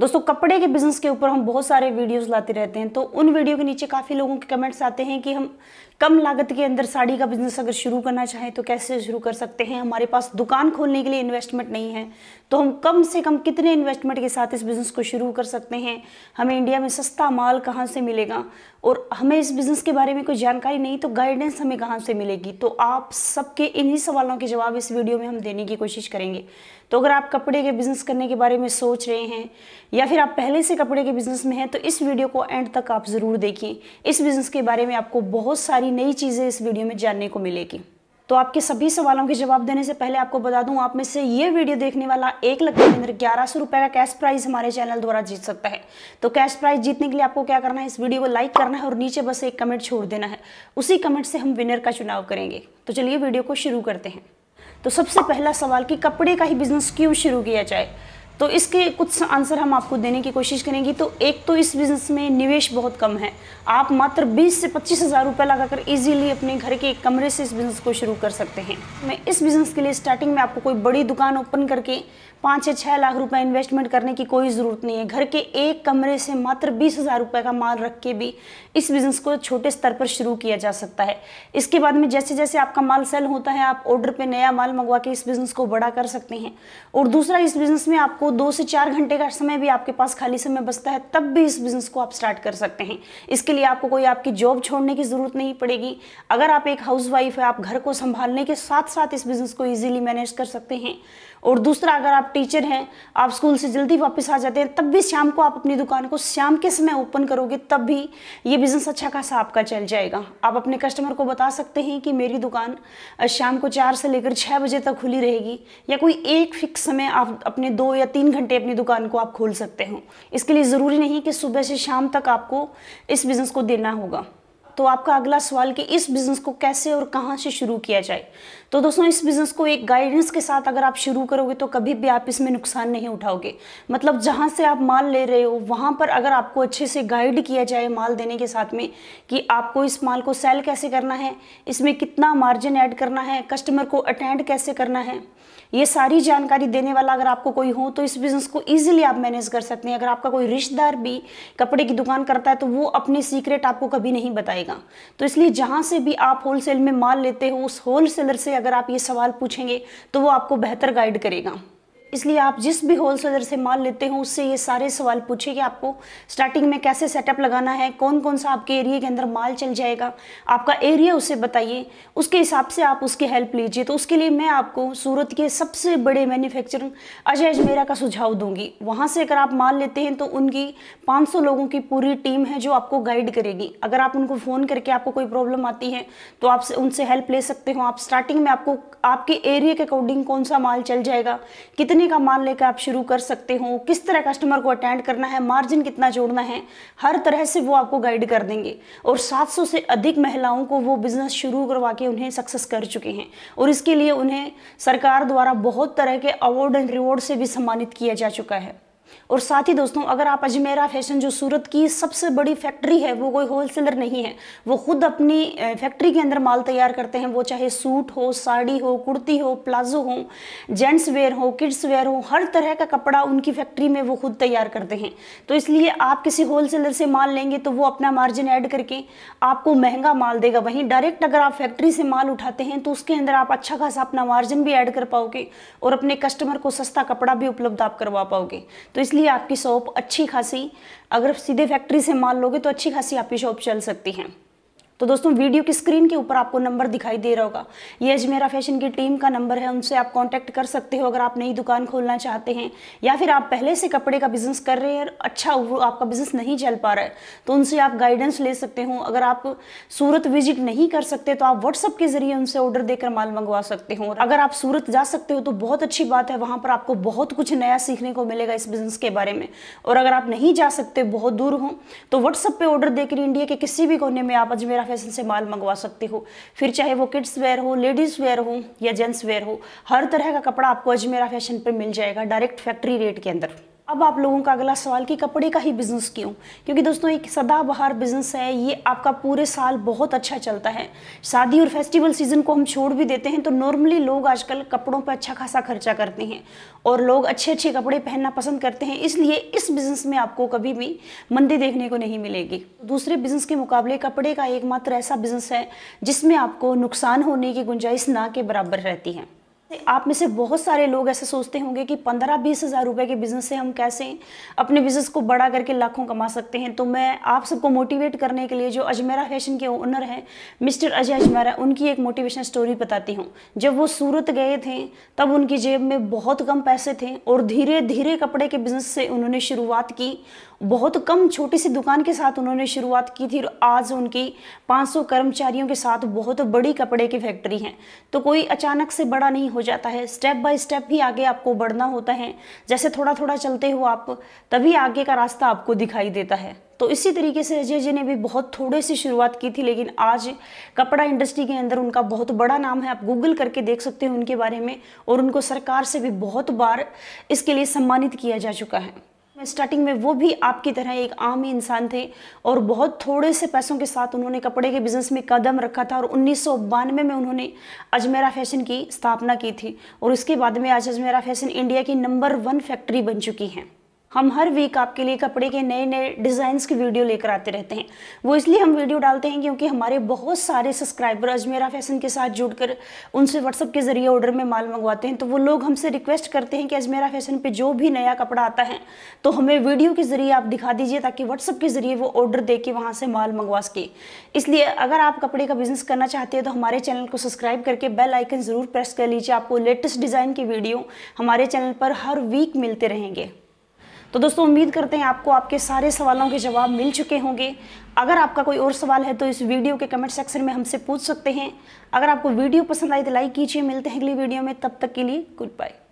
दोस्तों कपड़े के बिजनेस के ऊपर हम बहुत सारे वीडियोस लाते रहते हैं तो उन वीडियो के नीचे काफ़ी लोगों के कमेंट्स आते हैं कि हम कम लागत के अंदर साड़ी का बिजनेस अगर शुरू करना चाहें तो कैसे शुरू कर सकते हैं हमारे पास दुकान खोलने के लिए इन्वेस्टमेंट नहीं है तो हम कम से कम कितने इन्वेस्टमेंट के साथ इस बिज़नेस को शुरू कर सकते हैं हमें इंडिया में सस्ता माल कहाँ से मिलेगा और हमें इस बिज़नेस के बारे में कोई जानकारी नहीं तो गाइडेंस हमें कहाँ से मिलेगी तो आप सबके इन्हीं सवालों के जवाब इस वीडियो में हम देने की कोशिश करेंगे तो अगर आप कपड़े के बिज़नेस करने के बारे में सोच रहे हैं या फिर आप पहले से कपड़े के बिजनेस में हैं तो इस वीडियो को एंड तक आप ज़रूर देखिए इस बिज़नेस के बारे में आपको बहुत सारी नई चीज़ें इस वीडियो में जानने को मिलेगी तो आपके सभी सवालों के जवाब देने से पहले आपको बता दूं आप में से ये वीडियो देखने वाला एक लाख के अंदर ग्यारह सौ रुपए का कैश प्राइज हमारे चैनल द्वारा जीत सकता है तो कैश प्राइज जीतने के लिए आपको क्या करना है इस वीडियो को लाइक करना है और नीचे बस एक कमेंट छोड़ देना है उसी कमेंट से हम विनर का चुनाव करेंगे तो चलिए वीडियो को शुरू करते हैं तो सबसे पहला सवाल कि कपड़े का ही बिजनेस क्यों शुरू किया जाए तो इसके कुछ आंसर हम आपको देने की कोशिश करेंगे तो एक तो इस बिज़नेस में निवेश बहुत कम है आप मात्र 20 से पच्चीस हज़ार रुपये लगाकर इजीली अपने घर के एक कमरे से इस बिज़नेस को शुरू कर सकते हैं मैं इस बिज़नेस के लिए स्टार्टिंग में आपको कोई बड़ी दुकान ओपन करके पाँच या छः लाख रुपए इन्वेस्टमेंट करने की कोई ज़रूरत नहीं है घर के एक कमरे से मात्र बीस हज़ार रुपये का माल रख के भी इस बिज़नेस को छोटे स्तर पर शुरू किया जा सकता है इसके बाद में जैसे जैसे आपका माल सेल होता है आप ऑर्डर पर नया माल मंगवा के इस बिज़नेस को बड़ा कर सकते हैं और दूसरा इस बिज़नेस में आपको आपको दो से चार घंटे का समय भी आपके पास खाली समय बचता है तब भी इस बिज़नेस को आप स्टार्ट कर सकते हैं इसके लिए आपको कोई आपकी जॉब छोड़ने की ज़रूरत नहीं पड़ेगी अगर आप एक हाउसवाइफ है आप घर को संभालने के साथ साथ इस बिज़नेस को ईजिली मैनेज कर सकते हैं और दूसरा अगर आप टीचर हैं आप स्कूल से जल्दी वापस आ जाते हैं तब भी शाम को आप अपनी दुकान को शाम के समय ओपन करोगे तब भी ये बिज़नेस अच्छा खासा आपका चल जाएगा आप अपने कस्टमर को बता सकते हैं कि मेरी दुकान शाम को चार से लेकर छः बजे तक खुली रहेगी या कोई एक फिक्स समय आप अपने दो या तीन घंटे अपनी दुकान को आप खोल सकते हो इसके लिए ज़रूरी नहीं कि सुबह से शाम तक आपको इस बिज़नेस को देना होगा तो आपका अगला सवाल कि इस बिज़नेस को कैसे और कहाँ से शुरू किया जाए तो दोस्तों इस बिज़नेस को एक गाइडेंस के साथ अगर आप शुरू करोगे तो कभी भी आप इसमें नुकसान नहीं उठाओगे मतलब जहाँ से आप माल ले रहे हो वहाँ पर अगर आपको अच्छे से गाइड किया जाए माल देने के साथ में कि आपको इस माल को सेल कैसे करना है इसमें कितना मार्जिन ऐड करना है कस्टमर को अटेंड कैसे करना है ये सारी जानकारी देने वाला अगर आपको कोई हो तो इस बिज़नेस को ईजिली आप मैनेज कर सकते हैं अगर आपका कोई रिश्तेदार भी कपड़े की दुकान करता है तो वो अपने सीक्रेट आपको कभी नहीं बताएगा जाएगा तो इसलिए जहां से भी आप होलसेल में माल लेते हो उस होलसेलर से अगर आप ये सवाल पूछेंगे तो वो आपको बेहतर गाइड करेगा इसलिए आप जिस भी होलसेलर से माल लेते हो उससे ये सारे सवाल पूछे कि आपको स्टार्टिंग में कैसे सेटअप लगाना है कौन कौन सा आपके एरिया के अंदर माल चल जाएगा आपका एरिया उसे बताइए उसके हिसाब से आप उसकी हेल्प लीजिए तो उसके लिए मैं आपको सूरत के सबसे बड़े मैन्युफैक्चर अजय अजमेरा का सुझाव दूंगी वहाँ से अगर आप माल लेते हैं तो उनकी पाँच लोगों की पूरी टीम है जो आपको गाइड करेगी अगर आप उनको फ़ोन करके आपको कोई प्रॉब्लम आती है तो आप उनसे हेल्प ले सकते हो आप स्टार्टिंग में आपको आपके एरिया के अकॉर्डिंग कौन सा माल चल जाएगा कितने कितने का माल लेकर आप शुरू कर सकते हो किस तरह कस्टमर को अटेंड करना है मार्जिन कितना जोड़ना है हर तरह से वो आपको गाइड कर देंगे और 700 से अधिक महिलाओं को वो बिज़नेस शुरू करवा के उन्हें सक्सेस कर चुके हैं और इसके लिए उन्हें सरकार द्वारा बहुत तरह के अवार्ड एंड रिवॉर्ड से भी सम्मानित किया जा चुका है और साथ ही दोस्तों अगर आप अजमेरा फैशन जो सूरत की सबसे बड़ी फैक्ट्री है वो कोई होलसेलर नहीं है वो खुद अपनी फैक्ट्री के अंदर माल तैयार करते हैं वो चाहे सूट हो साड़ी हो कुर्ती हो प्लाजो हो जेंट्स वेयर हो किड्स वेयर हो हर तरह का कपड़ा उनकी फैक्ट्री में वो खुद तैयार करते हैं तो इसलिए आप किसी होलसेलर से माल लेंगे तो वो अपना मार्जिन ऐड करके आपको महंगा माल देगा वहीं डायरेक्ट अगर आप फैक्ट्री से माल उठाते हैं तो उसके अंदर आप अच्छा खासा अपना मार्जिन भी ऐड कर पाओगे और अपने कस्टमर को सस्ता कपड़ा भी उपलब्ध आप करवा पाओगे तो इसलिए आपकी शॉप अच्छी खासी अगर सीधे फैक्ट्री से माल लोगे तो अच्छी खासी आपकी शॉप चल सकती है तो दोस्तों वीडियो की स्क्रीन के ऊपर आपको नंबर दिखाई दे रहा होगा ये अजमेरा फैशन की टीम का नंबर है उनसे आप कांटेक्ट कर सकते हो अगर आप नई दुकान खोलना चाहते हैं या फिर आप पहले से कपड़े का बिजनेस कर रहे हैं अच्छा आपका बिजनेस नहीं चल पा रहा है तो उनसे आप गाइडेंस ले सकते हो अगर आप सूरत विजिट नहीं कर सकते तो आप व्हाट्सअप के जरिए उनसे ऑर्डर देकर माल मंगवा सकते हो अगर आप सूरत जा सकते हो तो बहुत अच्छी बात है वहां पर आपको बहुत कुछ नया सीखने को मिलेगा इस बिजनेस के बारे में और अगर आप नहीं जा सकते बहुत दूर हो तो व्हाट्सअप पर ऑर्डर देकर इंडिया के किसी भी कोने में आप अजमेरा फैशन से माल मंगवा सकते हो फिर चाहे वो किड्स वेयर हो लेडीज़ वेयर हो या जेंट्स वेयर हो हर तरह का कपड़ा आपको अजमेरा फैशन पर मिल जाएगा डायरेक्ट फैक्ट्री रेट के अंदर अब आप लोगों का अगला सवाल कि कपड़े का ही बिज़नेस क्यों क्योंकि दोस्तों एक सदाबहार बिज़नेस है ये आपका पूरे साल बहुत अच्छा चलता है शादी और फेस्टिवल सीज़न को हम छोड़ भी देते हैं तो नॉर्मली लोग आजकल कपड़ों पर अच्छा खासा खर्चा करते हैं और लोग अच्छे अच्छे कपड़े पहनना पसंद करते हैं इसलिए इस बिज़नेस में आपको कभी भी मंदी देखने को नहीं मिलेगी दूसरे बिज़नेस के मुकाबले कपड़े का एकमात्र ऐसा बिज़नेस है जिसमें आपको नुकसान होने की गुंजाइश ना के बराबर रहती है आप में से बहुत सारे लोग ऐसे सोचते होंगे कि पंद्रह बीस हज़ार रुपये के बिज़नेस से हम कैसे अपने बिज़नेस को बड़ा करके लाखों कमा सकते हैं तो मैं आप सबको मोटिवेट करने के लिए जो अजमेरा फैशन के ओनर हैं मिस्टर अजय अजमेरा उनकी एक मोटिवेशन स्टोरी बताती हूँ जब वो सूरत गए थे तब उनकी जेब में बहुत कम पैसे थे और धीरे धीरे कपड़े के बिज़नेस से उन्होंने शुरुआत की बहुत कम छोटी सी दुकान के साथ उन्होंने शुरुआत की थी और आज उनकी 500 कर्मचारियों के साथ बहुत बड़ी कपड़े की फैक्ट्री है तो कोई अचानक से बड़ा नहीं हो जाता है स्टेप बाय स्टेप ही आगे आपको बढ़ना होता है जैसे थोड़ा थोड़ा चलते हो आप तभी आगे का रास्ता आपको दिखाई देता है तो इसी तरीके से अजय जी ने भी बहुत थोड़े से शुरुआत की थी लेकिन आज कपड़ा इंडस्ट्री के अंदर उनका बहुत बड़ा नाम है आप गूगल करके देख सकते हैं उनके बारे में और उनको सरकार से भी बहुत बार इसके लिए सम्मानित किया जा चुका है मैं स्टार्टिंग में वो भी आपकी तरह एक आम ही इंसान थे और बहुत थोड़े से पैसों के साथ उन्होंने कपड़े के बिजनेस में कदम रखा था और उन्नीस में उन्होंने अजमेरा फैशन की स्थापना की थी और उसके बाद में आज अजमेरा फैशन इंडिया की नंबर वन फैक्ट्री बन चुकी है हम हर वीक आपके लिए कपड़े के नए नए डिज़ाइंस की वीडियो लेकर आते रहते हैं वो इसलिए हम वीडियो डालते हैं क्योंकि हमारे बहुत सारे सब्सक्राइबर अजमेरा फैशन के साथ जुड़कर उनसे व्हाट्सअप के ज़रिए ऑर्डर में माल मंगवाते हैं तो वो लोग हमसे रिक्वेस्ट करते हैं कि अजमेरा फैशन पर जो भी नया कपड़ा आता है तो हमें वीडियो के ज़रिए आप दिखा दीजिए ताकि व्हाट्सअप के ज़रिए वो ऑर्डर दे के वहाँ से माल मंगवा सके इसलिए अगर आप कपड़े का बिज़नेस करना चाहते हैं तो हमारे चैनल को सब्सक्राइब करके बेल आइकन ज़रूर प्रेस कर लीजिए आपको लेटेस्ट डिज़ाइन की वीडियो हमारे चैनल पर हर वीक मिलते रहेंगे तो दोस्तों उम्मीद करते हैं आपको आपके सारे सवालों के जवाब मिल चुके होंगे अगर आपका कोई और सवाल है तो इस वीडियो के कमेंट सेक्शन में हमसे पूछ सकते हैं अगर आपको वीडियो पसंद आई तो लाइक कीजिए मिलते हैं अगली वीडियो में तब तक के लिए गुड बाय